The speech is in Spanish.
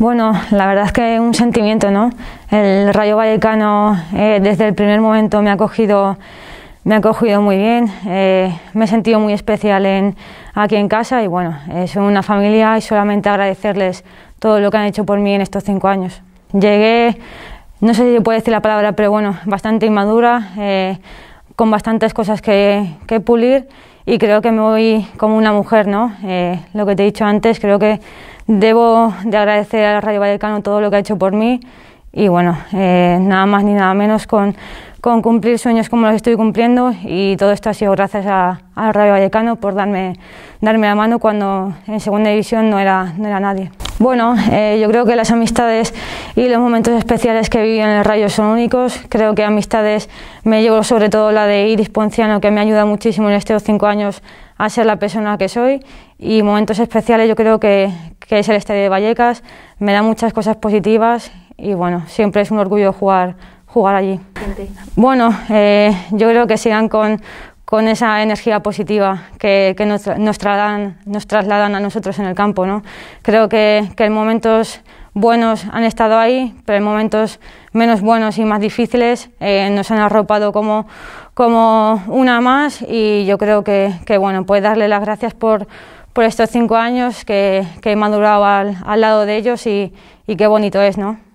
Bueno, la verdad es que un sentimiento, ¿no? El Rayo Vallecano eh, desde el primer momento me ha cogido, me ha cogido muy bien, eh, me he sentido muy especial en, aquí en casa y bueno, soy una familia y solamente agradecerles todo lo que han hecho por mí en estos cinco años. Llegué, no sé si puedo decir la palabra, pero bueno, bastante inmadura, eh, con bastantes cosas que, pulir y creo que me voy como una mujer, ¿no? lo que te he dicho antes, creo que Debo de agradecer a Radio Vallecano todo lo que ha hecho por mí y bueno, eh, nada más ni nada menos con, cumplir sueños como los estoy cumpliendo y todo esto ha sido gracias a, Rayo Radio Vallecano por darme, darme la mano cuando en segunda división no era, no era nadie. Bueno, eh, yo creo que las amistades y los momentos especiales que viví en el Rayo son únicos. Creo que amistades me llevo sobre todo la de Iris Ponciano, que me ayuda muchísimo en estos cinco años a ser la persona que soy. Y momentos especiales yo creo que, que es el Estadio de Vallecas, me da muchas cosas positivas y bueno, siempre es un orgullo jugar, jugar allí. Bueno, eh, yo creo que sigan con, con esa energía positiva que, nos, nos, trasladan, a nosotros en el campo. ¿no? Creo que, que en momentos buenos han estado ahí, pero en momentos menos buenos y más difíciles eh, nos han arropado como, como una más y yo creo que, que bueno, pues darle las gracias por por estos cinco años que, que he madurado al, lado de ellos y qué bonito es, ¿no?